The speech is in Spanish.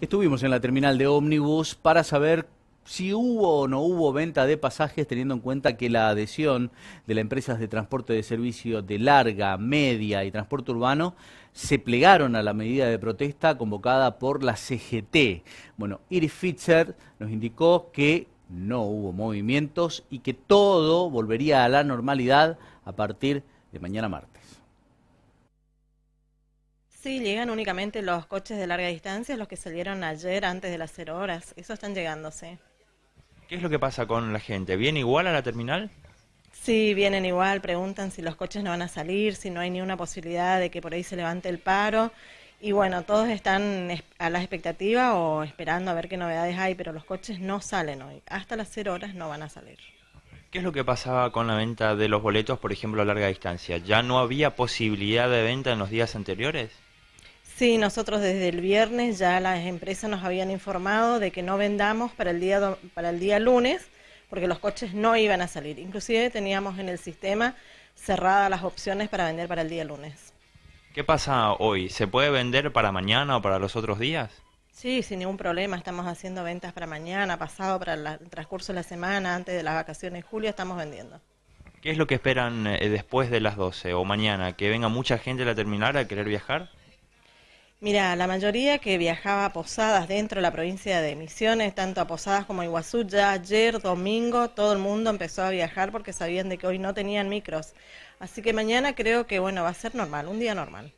Estuvimos en la terminal de ómnibus para saber si hubo o no hubo venta de pasajes, teniendo en cuenta que la adhesión de las empresas de transporte de servicio de larga, media y transporte urbano se plegaron a la medida de protesta convocada por la CGT. Bueno, Iris Fitzer nos indicó que no hubo movimientos y que todo volvería a la normalidad a partir de mañana martes. Sí, llegan únicamente los coches de larga distancia, los que salieron ayer antes de las 0 horas. Eso están llegándose. ¿Qué es lo que pasa con la gente? ¿Viene igual a la terminal? Sí, vienen igual, preguntan si los coches no van a salir, si no hay ni una posibilidad de que por ahí se levante el paro. Y bueno, todos están a la expectativa o esperando a ver qué novedades hay, pero los coches no salen hoy. Hasta las 0 horas no van a salir. ¿Qué es lo que pasaba con la venta de los boletos, por ejemplo, a larga distancia? ¿Ya no había posibilidad de venta en los días anteriores? Sí, nosotros desde el viernes ya las empresas nos habían informado de que no vendamos para el día para el día lunes porque los coches no iban a salir. Inclusive teníamos en el sistema cerradas las opciones para vender para el día lunes. ¿Qué pasa hoy? ¿Se puede vender para mañana o para los otros días? Sí, sin ningún problema. Estamos haciendo ventas para mañana, pasado, para el transcurso de la semana, antes de las vacaciones, julio, estamos vendiendo. ¿Qué es lo que esperan eh, después de las 12 o mañana? ¿Que venga mucha gente a la terminal a querer viajar? Mira, la mayoría que viajaba a posadas dentro de la provincia de Misiones, tanto a posadas como a Iguazú, ya ayer, domingo, todo el mundo empezó a viajar porque sabían de que hoy no tenían micros. Así que mañana creo que, bueno, va a ser normal, un día normal.